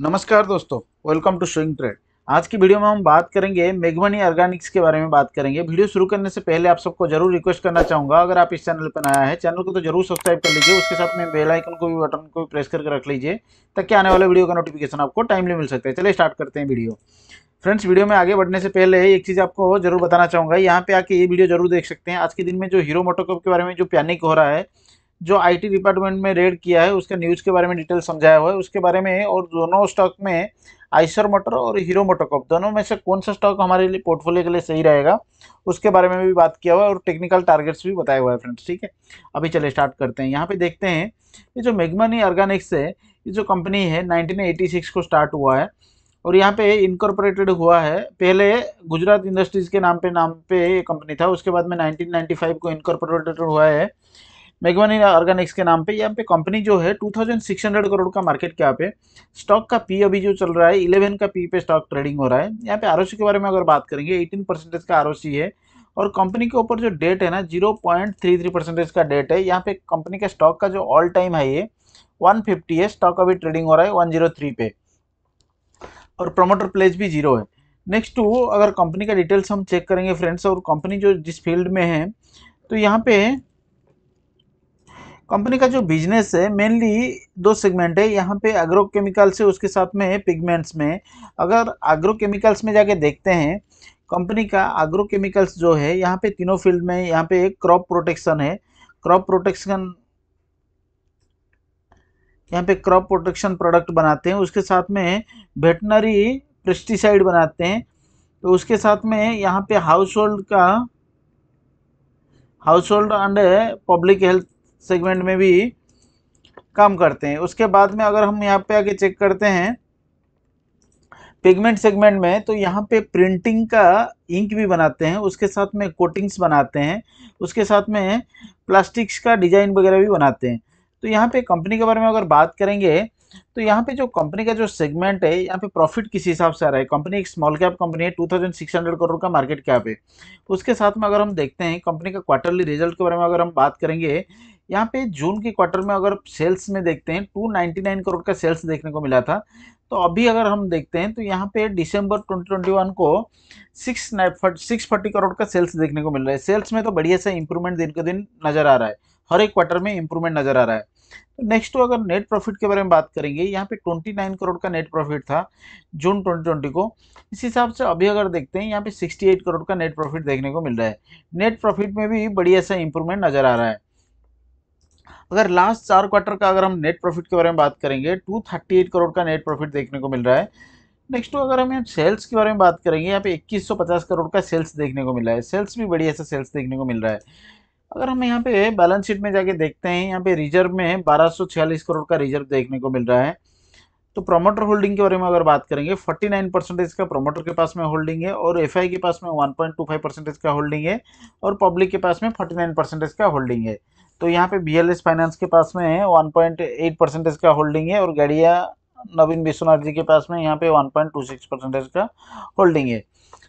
नमस्कार दोस्तों welcome to swing trade आज की वीडियो में हम बात करेंगे मेघमनी ऑर्गेनिक्स के बारे में बात करेंगे वीडियो शुरू करने से पहले आप सबको जरूर रिक्वेस्ट करना चाहूँगा अगर आप इस चैनल पर नया है चैनल को तो जरूर सब्सक्राइब कर लीजिए उसके साथ में बेल आइकन को भी बटन को भी प्रेस करके रख लीजिए ताकि आने वाले वीडियो का नोटिफिकेशन आपको टाइमली मिल सकता है चलिए स्टार्ट करते हैं वीडियो फ्रेंड्स वीडियो में आगे बढ़ने से पहले एक चीज़ आपको जरूर बताना चाहूँगा यहाँ पे आके ये वीडियो जरूर देख सकते हैं आज के दिन में जो हीरो मोटोकॉप के बारे में जो पैनिक हो रहा है जो आईटी डिपार्टमेंट में रेड किया है उसके न्यूज़ के बारे में डिटेल समझाया हुआ है उसके बारे में और दोनों स्टॉक में आइसर मोटर और हीरो मोटोकॉप दोनों में से कौन सा स्टॉक हमारे लिए पोर्टफोलियो के लिए सही रहेगा उसके बारे में भी बात किया हुआ है और टेक्निकल टारगेट्स भी बताया हुआ है फ्रेंड्स ठीक है अभी चले स्टार्ट करते हैं यहाँ पे देखते हैं ये जो मेगमनी ऑर्गेनिक्स है ये जो कंपनी है नाइनटीन को स्टार्ट हुआ है और यहाँ पे इनकॉर्पोरेटेड हुआ है पहले गुजरात इंडस्ट्रीज़ के नाम पे नाम पे ये कंपनी था उसके बाद में 1995 को इनकॉर्पोरेटेड हुआ है मेगवानी ऑर्गेनिक्स के नाम पे यहाँ पे कंपनी जो है 2600 करोड़ का मार्केट क्या पे स्टॉक का पी अभी जो चल रहा है 11 का पी पे स्टॉक ट्रेडिंग हो रहा है यहाँ पे आर के बारे में अगर बात करेंगे 18 परसेंटेज का आर है और कंपनी के ऊपर जो डेट है ना 0.33 परसेंटेज का डेट है यहाँ पे कंपनी का स्टॉक का जो ऑल टाइम हाई है वन है स्टॉक अभी ट्रेडिंग हो रहा है वन पे और प्रमोटर प्लेस भी जीरो है नेक्स्ट टू अगर कंपनी का डिटेल्स हम चेक करेंगे फ्रेंड्स और कंपनी जो जिस फील्ड में है तो यहाँ पे कंपनी का जो बिजनेस है मेनली दो सेगमेंट है यहाँ पे एग्रोकेमिकल्स है उसके साथ में पिगमेंट्स में अगर एग्रोकेमिकल्स में जाके देखते हैं कंपनी का एग्रोकेमिकल्स जो है यहाँ पे तीनों फील्ड में यहाँ पे एक क्रॉप प्रोटेक्शन है क्रॉप प्रोटेक्शन यहाँ पे क्रॉप प्रोटेक्शन प्रोडक्ट बनाते हैं उसके साथ में वेटनरी पेस्टिसाइड बनाते हैं तो उसके साथ में यहाँ पे हाउस होल्ड का household and public health segment में भी काम करते हैं उसके बाद में अगर हम यहाँ पे आके चेक करते हैं पिगमेंट सेगमेंट में तो यहाँ पे प्रिंटिंग का इंक भी बनाते हैं उसके साथ में कोटिंग्स बनाते हैं उसके साथ में प्लास्टिक्स का डिजाइन वगैरह भी बनाते हैं तो यहाँ पे कंपनी के बारे में अगर बात करेंगे तो यहाँ पे जो कंपनी का जो सेगमेंट है यहाँ पे प्रॉफिट किस हिसाब से आ रहा है कंपनी एक स्मॉल कैप कंपनी है हंड्रेड करोड़ का मार्केट कैप है उसके साथ में अगर हम देखते हैं कंपनी का क्वार्टरली रिजल्ट के बारे में अगर हम बात करेंगे यहाँ पे जून के क्वार्टर में अगर सेल्स में देखते हैं 299 करोड़ का सेल्स देखने को मिला था तो अभी अगर हम देखते हैं तो यहाँ पे दिसंबर 2021 को सिक्स सिक्स फोर्टी करोड़ का सेल्स देखने को मिल रहा है सेल्स में तो बढ़िया सा इंप्रूवमेंट दिन के दिन नज़र आ रहा है हर एक क्वार्टर में इंप्रूवमेंट नज़र आ रहा है तो नेक्स्ट तो अगर नेट प्रॉफिट के बारे में बात करेंगे यहाँ पे 29 करोड़ का नेट प्रॉफिट था जून 2020 को इस हिसाब से अभी अगर देखते हैं यहाँ पे 68 करोड़ का नेट प्रॉफिट देखने को मिल रहा है नेट प्रॉफिट में भी बढ़िया सा इंप्रूवमेंट नज़र आ रहा है अगर लास्ट चार क्वार्टर का अगर हम नेट प्रॉफिट के बारे में बात करेंगे 238 करोड़ का नेट प्रॉफिट देखने को मिल रहा है नेक्स्ट तो अगर हम सेल्स के बारे में बात करेंगे यहाँ पे 2150 करोड़ का सेल्स देखने को मिल रहा है सेल्स भी बढ़िया सा सेल्स देखने को मिल रहा है अगर हम यहाँ पे बैलेंस शीट में जाके देखते हैं यहाँ पे रिजर्व में बारह करोड़ का रिजर्व देखने को मिल रहा है तो प्रमोटर होल्डिंग के बारे में अगर बात करेंगे 49 परसेंटेज का प्रोमोटर के पास में होल्डिंग है और एफ के पास में 1.25 परसेंटेज का होल्डिंग है और पब्लिक के पास में 49 परसेंटेज का होल्डिंग है तो यहाँ पे बी फाइनेंस के पास में है एट परसेंटेज का होल्डिंग है और गड़िया नवीन विश्वनाथ जी के पास में यहाँ पे सिक्स परसेंटेज का होल्डिंग है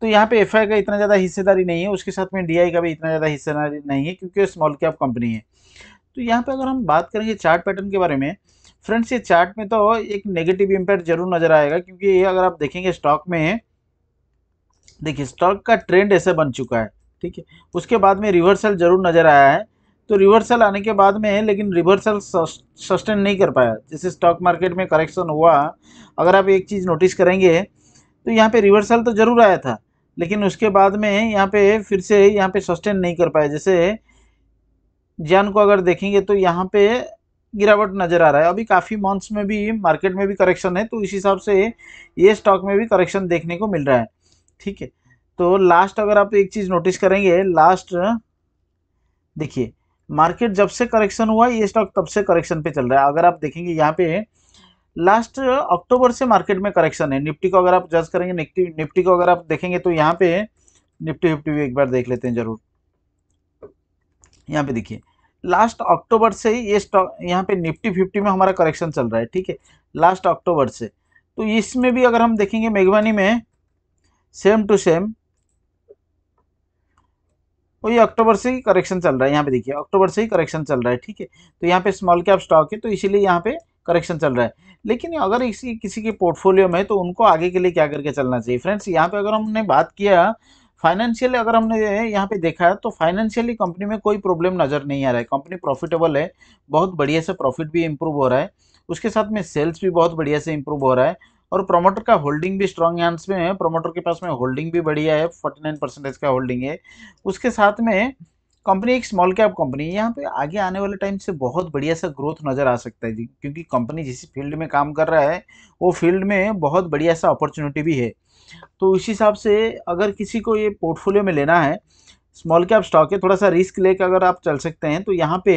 तो यहाँ पे एफ का इतना ज़्यादा हिस्सेदारी नहीं है उसके साथ में डी का भी इतना ज़्यादा हिस्सेदारी नहीं है क्योंकि स्मॉल कैप कंपनी है तो यहाँ पर अगर हम बात करेंगे चार्ट पैटर्न के बारे में फ्रेंड्स ये चार्ट में तो एक नेगेटिव इम्पैक्ट जरूर नज़र आएगा क्योंकि ये अगर आप देखेंगे स्टॉक में देखिए स्टॉक का ट्रेंड ऐसे बन चुका है ठीक है उसके बाद में रिवर्सल जरूर नज़र आया है तो रिवर्सल आने के बाद में है लेकिन रिवर्सल सस्टेन नहीं कर पाया जैसे स्टॉक मार्केट में करेक्शन हुआ अगर आप एक चीज़ नोटिस करेंगे तो यहाँ पे रिवर्सल तो ज़रूर आया था लेकिन उसके बाद में यहाँ पे फिर से यहाँ पे सस्टेन नहीं कर पाया जैसे जान को अगर देखेंगे तो यहाँ पे गिरावट नज़र आ रहा है अभी काफ़ी मंथ्स में भी मार्केट में भी करेक्शन है तो इस हिसाब से ये स्टॉक में भी करेक्शन देखने को मिल रहा है ठीक है तो लास्ट अगर आप एक चीज़ नोटिस करेंगे लास्ट देखिए मार्केट जब से करेक्शन हुआ ये स्टॉक तब से करेक्शन पे चल रहा है अगर आप देखेंगे यहाँ पे लास्ट अक्टूबर से मार्केट में करेक्शन है निफ्टी को अगर आप जज करेंगे निफ्टी निफ्टी को अगर आप देखेंगे तो यहाँ पे निफ्टी फिफ्टी भी एक बार देख लेते हैं जरूर यहाँ पे देखिए लास्ट अक्टूबर से ये स्टॉक यहाँ पे निफ्टी फिफ्टी में हमारा करेक्शन चल रहा है ठीक है लास्ट अक्टूबर से तो इसमें भी अगर हम देखेंगे मेघवानी में सेम टू सेम और तो ये अक्टूबर से ही करेक्शन चल रहा है यहाँ पे देखिए अक्टूबर से ही करेक्शन चल रहा है ठीक है तो यहाँ पे स्मॉल कैप स्टॉक है तो इसीलिए यहाँ पे करेक्शन चल रहा है लेकिन अगर इसी किसी के पोर्टफोलियो में तो उनको आगे के लिए क्या करके चलना चाहिए फ्रेंड्स यहाँ पे अगर हमने बात किया फाइनेंशियल अगर हमने यहाँ पे देखा तो फाइनेंशियली कंपनी में कोई प्रॉब्लम नज़र नहीं आ रहा है कंपनी प्रॉफिटेबल है बहुत बढ़िया से प्रॉफिट भी इम्प्रूव हो रहा है उसके साथ में सेल्स भी बहुत बढ़िया से इम्प्रूव हो रहा है और प्रोमोटर का होल्डिंग भी स्ट्रॉन्ग हैंड्स में है प्रोमोटर के पास में होल्डिंग भी बढ़िया है फोर्टी नाइन परसेंटेज का होल्डिंग है उसके साथ में कंपनी एक स्मॉल कैप कंपनी है यहाँ पे आगे आने वाले टाइम से बहुत बढ़िया सा ग्रोथ नज़र आ सकता है जी क्योंकि कंपनी जिस फील्ड में काम कर रहा है वो फील्ड में बहुत बढ़िया सा अपॉर्चुनिटी भी है तो इस हिसाब से अगर किसी को ये पोर्टफोलियो में लेना है स्मॉल कैप स्टॉक है थोड़ा सा रिस्क लेके अगर आप चल सकते हैं तो यहाँ पे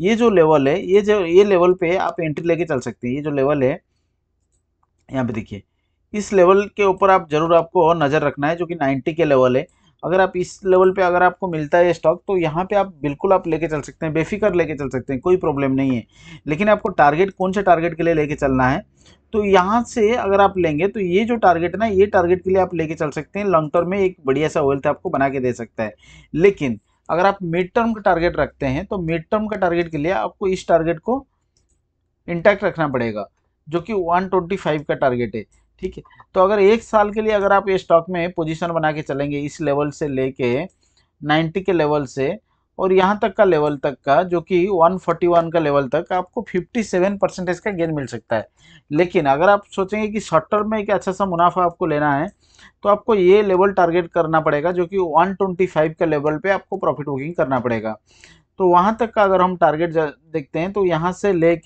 ये जो लेवल है ये जो ये लेवल पे आप एंट्री लेके चल सकते हैं ये जो लेवल है यहाँ पे देखिए इस लेवल के ऊपर आप ज़रूर आपको और नज़र रखना है जो कि 90 के लेवल है अगर आप इस लेवल पे अगर आपको मिलता है स्टॉक तो यहाँ पे आप बिल्कुल आप लेके चल सकते हैं बेफिक्र लेके चल सकते हैं कोई प्रॉब्लम नहीं है लेकिन आपको टारगेट कौन से टारगेट के लिए लेके चलना है तो यहाँ से अगर आप लेंगे तो ये जो टारगेट है ना ये टारगेट के लिए आप लेके चल सकते हैं लॉन्ग टर्म में एक बढ़िया सा वेल्थ आपको बना के दे सकता है लेकिन अगर आप मिड टर्म का टारगेट रखते हैं तो मिड टर्म का टारगेट के लिए आपको इस टारगेट को इंटैक्ट रखना पड़ेगा जो कि 125 का टारगेट है ठीक है तो अगर एक साल के लिए अगर आप ये स्टॉक में पोजीशन बना के चलेंगे इस लेवल से लेके 90 के लेवल से और यहाँ तक का लेवल तक का जो कि 141 का लेवल तक आपको 57 परसेंटेज का गेन मिल सकता है लेकिन अगर आप सोचेंगे कि शॉर्ट टर्म में एक अच्छा सा मुनाफा आपको लेना है तो आपको ये लेवल टारगेट करना पड़ेगा जो कि 125 का लेवल पे आपको प्रॉफिट बुकिंग करना पड़ेगा तो वहाँ तक का अगर हम टारगेट देखते हैं तो यहाँ से ले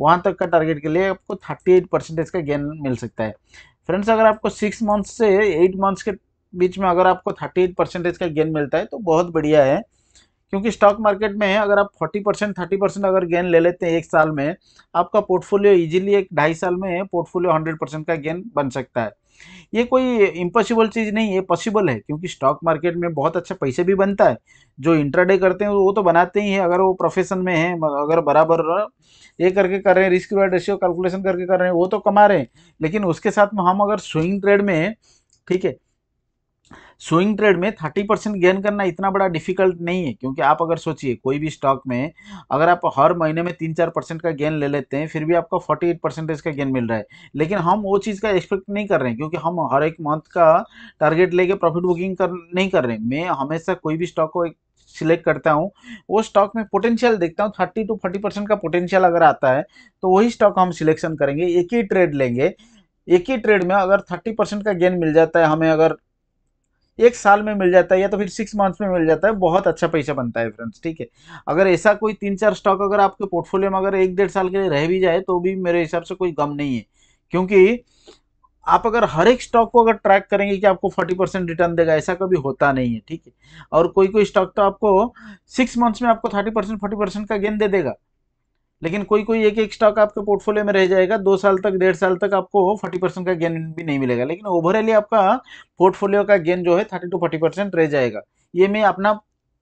वहाँ तक का टारगेट के लिए आपको थर्टी एट परसेंटेज का गेन मिल सकता है फ्रेंड्स अगर आपको सिक्स मंथ से एट मंथ्स के बीच में अगर आपको थर्टी एट परसेंटेज का गेन मिलता है तो बहुत बढ़िया है क्योंकि स्टॉक मार्केट में है अगर आप फोर्टी परसेंट थर्टी परसेंट अगर गेन ले लेते हैं एक साल में आपका पोर्टफोलियो ईजिली एक ढाई साल में पोर्टफोलियो हंड्रेड परसेंट का गेन बन सकता है ये कोई इम्पॉसिबल चीज़ नहीं है पॉसिबल है क्योंकि स्टॉक मार्केट में बहुत अच्छा पैसे भी बनता है जो इंट्राडे करते हैं वो तो बनाते ही हैं अगर वो प्रोफेशन में है अगर बराबर ये करके कर रहे हैं रिस्क रिवार्ड रेशियो कैलकुलेशन करके कर रहे हैं वो तो कमा रहे हैं लेकिन उसके साथ में हम अगर स्विंग ट्रेड में ठीक है स्विंग ट्रेड में 30 परसेंट गेन करना इतना बड़ा डिफिकल्ट नहीं है क्योंकि आप अगर सोचिए कोई भी स्टॉक में अगर आप हर महीने में तीन चार परसेंट का गेन ले लेते हैं फिर भी आपको 48 परसेंटेज का गेन मिल रहा है लेकिन हम वो चीज़ का एक्सपेक्ट नहीं कर रहे हैं क्योंकि हम हर एक मंथ का टारगेट लेके प्रॉफिट बुकिंग कर नहीं कर रहे हैं मैं हमेशा कोई भी स्टॉक को सिलेक्ट करता हूँ वो स्टॉक में पोटेंशियल देखता हूँ थर्टी टू फोर्टी परसेंट का पोटेंशियल अगर आता है तो वही स्टॉक हम सिलेक्शन करेंगे एक ही ट्रेड लेंगे एक ही ट्रेड में अगर थर्टी परसेंट का गेन मिल जाता है हमें अगर एक साल में मिल जाता है या तो फिर सिक्स मंथ्स में मिल जाता है बहुत अच्छा पैसा बनता है फ्रेंड्स ठीक है अगर ऐसा कोई तीन चार स्टॉक अगर आपके पोर्टफोलियो में अगर एक डेढ़ साल के लिए रह भी जाए तो भी मेरे हिसाब से कोई गम नहीं है क्योंकि आप अगर हर एक स्टॉक को अगर ट्रैक करेंगे कि आपको फोर्टी परसेंट रिटर्न देगा ऐसा कभी होता नहीं है ठीक है और कोई कोई स्टॉक तो आपको सिक्स मंथ्स में आपको थर्टी परसेंट फोर्टी परसेंट का गेन दे देगा लेकिन कोई कोई एक एक स्टॉक आपके पोर्टफोलियो में रह जाएगा दो साल तक डेढ़ साल तक आपको फोर्टी परसेंट का गेन भी नहीं मिलेगा लेकिन ओवरऑली आपका पोर्टफोलियो का गेन जो है थर्टी टू फोर्टी परसेंट रह जाएगा ये मैं अपना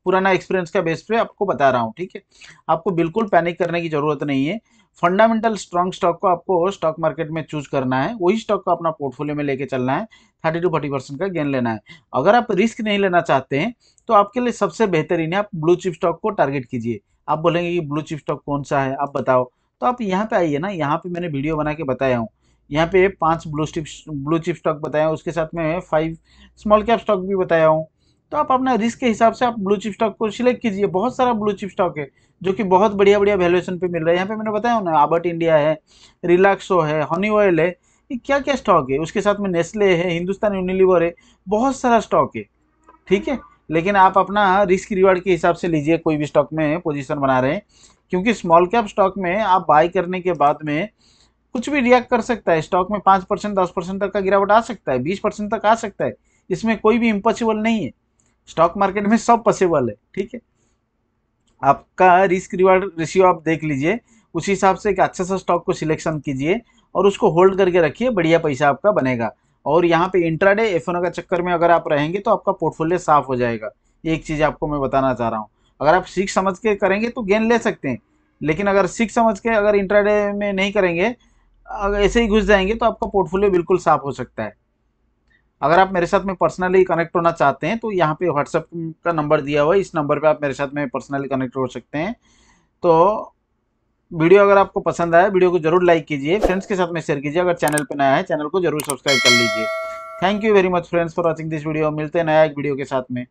पुराना एक्सपीरियंस का बेस पे आपको बता रहा हूँ ठीक है आपको बिल्कुल पैनिक करने की ज़रूरत नहीं है फंडामेंटल स्ट्रॉन्ग स्टॉक को आपको स्टॉक मार्केट में चूज करना है वही स्टॉक को अपना पोर्टफोलियो में लेके चलना है थर्टी टू फोर्टी परसेंट का गेन लेना है अगर आप रिस्क नहीं लेना चाहते हैं तो आपके लिए सबसे बेहतरीन है आप ब्लू चिप स्टॉक को टारगेट कीजिए आप बोलेंगे कि ब्लू चिप स्टॉक कौन सा है आप बताओ तो आप यहाँ पे आइए ना यहाँ पे मैंने वीडियो बना के बताया हूँ यहाँ पे पांच blue chip blue chip stock बताया हूँ उसके साथ में फाइव स्मॉल कैप स्टॉक भी बताया हूँ तो आप अपना रिस्क के हिसाब से आप ब्लू चिप स्टॉक को सिलेक्ट कीजिए बहुत सारा ब्लू चिप स्टॉक है जो कि बहुत बढ़िया बढ़िया वैल्यूएशन पे मिल रहा है यहाँ पे मैंने बताया ना आबर्ट इंडिया है रिलैक्सो है हनी ऑयल है ये क्या क्या स्टॉक है उसके साथ में नेस्ले है हिंदुस्तान यूनिलीवर है बहुत सारा स्टॉक है ठीक है लेकिन आप अपना रिस्क रिवार्ड के हिसाब से लीजिए कोई भी स्टॉक में पोजीशन बना रहे हैं क्योंकि स्मॉल कैप स्टॉक में आप बाय करने के बाद में कुछ भी रिएक्ट कर सकता है स्टॉक में पाँच परसेंट दस परसेंट तक का गिरावट आ सकता है बीस परसेंट तक आ सकता है इसमें कोई भी इम्पॉसिबल नहीं है स्टॉक मार्केट में सब पॉसिबल है ठीक है आपका रिस्क रिवार्ड रेशियो आप देख लीजिए उस हिसाब से एक अच्छा सा स्टॉक को सिलेक्शन कीजिए और उसको होल्ड करके रखिए बढ़िया पैसा आपका बनेगा और यहाँ पे इंट्राडे एफ का चक्कर में अगर आप रहेंगे तो आपका पोर्टफोलियो साफ हो जाएगा एक चीज़ आपको मैं बताना चाह रहा हूँ अगर आप सीख समझ के करेंगे तो गेन ले सकते हैं लेकिन अगर सीख समझ के अगर इंट्राडे में नहीं करेंगे अगर ऐसे ही घुस जाएंगे तो आपका पोर्टफोलियो बिल्कुल साफ हो सकता है अगर आप मेरे साथ में पर्सनली कनेक्ट होना चाहते हैं तो यहाँ पे व्हाट्सएप का नंबर दिया हुआ है इस नंबर पे आप मेरे साथ में पर्सनली कनेक्ट हो सकते हैं तो वीडियो अगर आपको पसंद आया वीडियो को जरूर लाइक कीजिए फ्रेंड्स के साथ में शेयर कीजिए अगर चैनल पर नया है चैनल को जरूर सब्सक्राइब कर लीजिए thank you very much friends for watching this video मिलते हैं नया एक वीडियो के साथ में